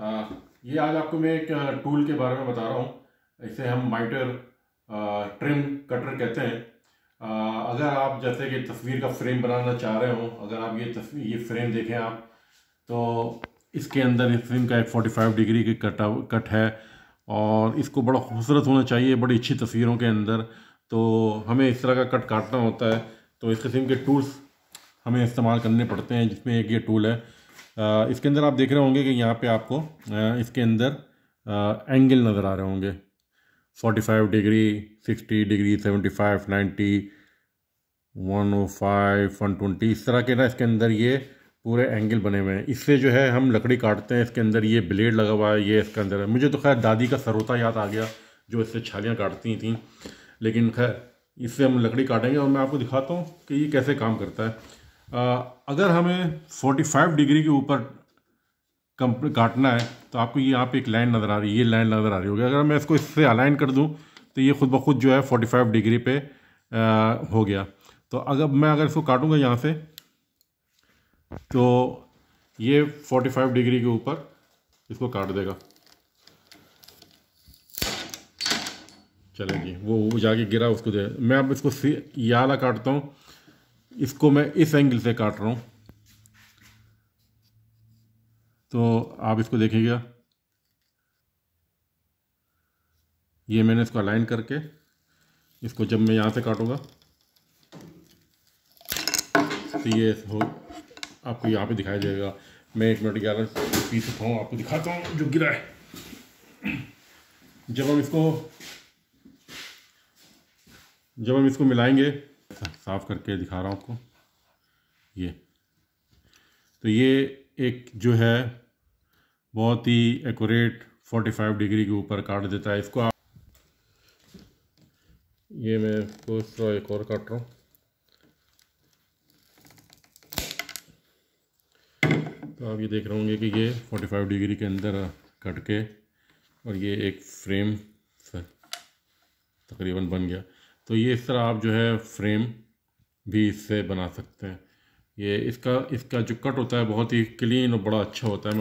ये आज आपको मैं एक टूल के बारे में बता रहा हूँ इसे हम माइटर ट्रिम कटर कहते हैं अगर आप जैसे कि तस्वीर का फ्रेम बनाना चाह रहे हो अगर आप ये तस्वीर ये फ्रेम देखें आप तो इसके अंदर इस फ्रेम का एक 45 डिग्री की कट कट है और इसको बड़ा खूबसूरत होना चाहिए बड़ी अच्छी तस्वीरों के अंदर तो हमें इस तरह का कट काटना होता है तो इस किस्म के टूल्स हमें इस्तेमाल करने पड़ते हैं जिसमें एक ये टूल है इसके अंदर आप देख रहे होंगे कि यहाँ पे आपको इसके अंदर एंगल नज़र आ रहे होंगे 45 डिग्री 60 डिग्री 75 90 105 120 इस तरह के ना इसके अंदर ये पूरे एंगल बने हुए हैं इससे जो है हम लकड़ी काटते हैं इसके अंदर ये ब्लेड लगा हुआ है ये इसके अंदर है मुझे तो खैर दादी का सरोता याद आ गया जो इससे छालियाँ काटती थी लेकिन खैर इससे हम लकड़ी काटेंगे और मैं आपको दिखाता हूँ कि ये कैसे काम करता है अगर हमें 45 डिग्री के ऊपर काटना है तो आपको ये यहाँ पे एक लाइन नज़र आ रही है ये लाइन नज़र आ रही होगी अगर मैं इसको इससे अलाइन कर दूँ तो ये खुद ब खुद जो है 45 डिग्री पे आ, हो गया तो अगर मैं अगर इसको काटूँगा यहाँ से तो ये 45 डिग्री के ऊपर इसको काट देगा चलें जी वो जाके गिरा उसको दे मैं अब इसको सी याला काटता हूँ इसको मैं इस एंगल से काट रहा हूँ तो आप इसको देखिएगा ये मैंने इसको अलाइन करके इसको जब मैं यहाँ से काटूँगा तो ये हो आपको यहाँ पे दिखाई देगा मैं एक मिनट ग्यारह पीस उठाऊँ आपको दिखाता हूँ जो गिरा है जब हम इसको जब हम इसको मिलाएंगे साफ़ करके दिखा रहा हूँ आपको ये तो ये एक जो है बहुत ही एक्यूरेट 45 डिग्री के ऊपर काट देता है इसको आप ये मैं इसको एक और काट रहा हूँ तो आप ये देख रहे होंगे कि ये 45 डिग्री के अंदर कट के और ये एक फ्रेम तकरीबन बन गया तो ये इस तरह आप जो है फ्रेम भी इससे बना सकते हैं ये इसका इसका जो कट होता है बहुत ही क्लीन और बड़ा अच्छा होता है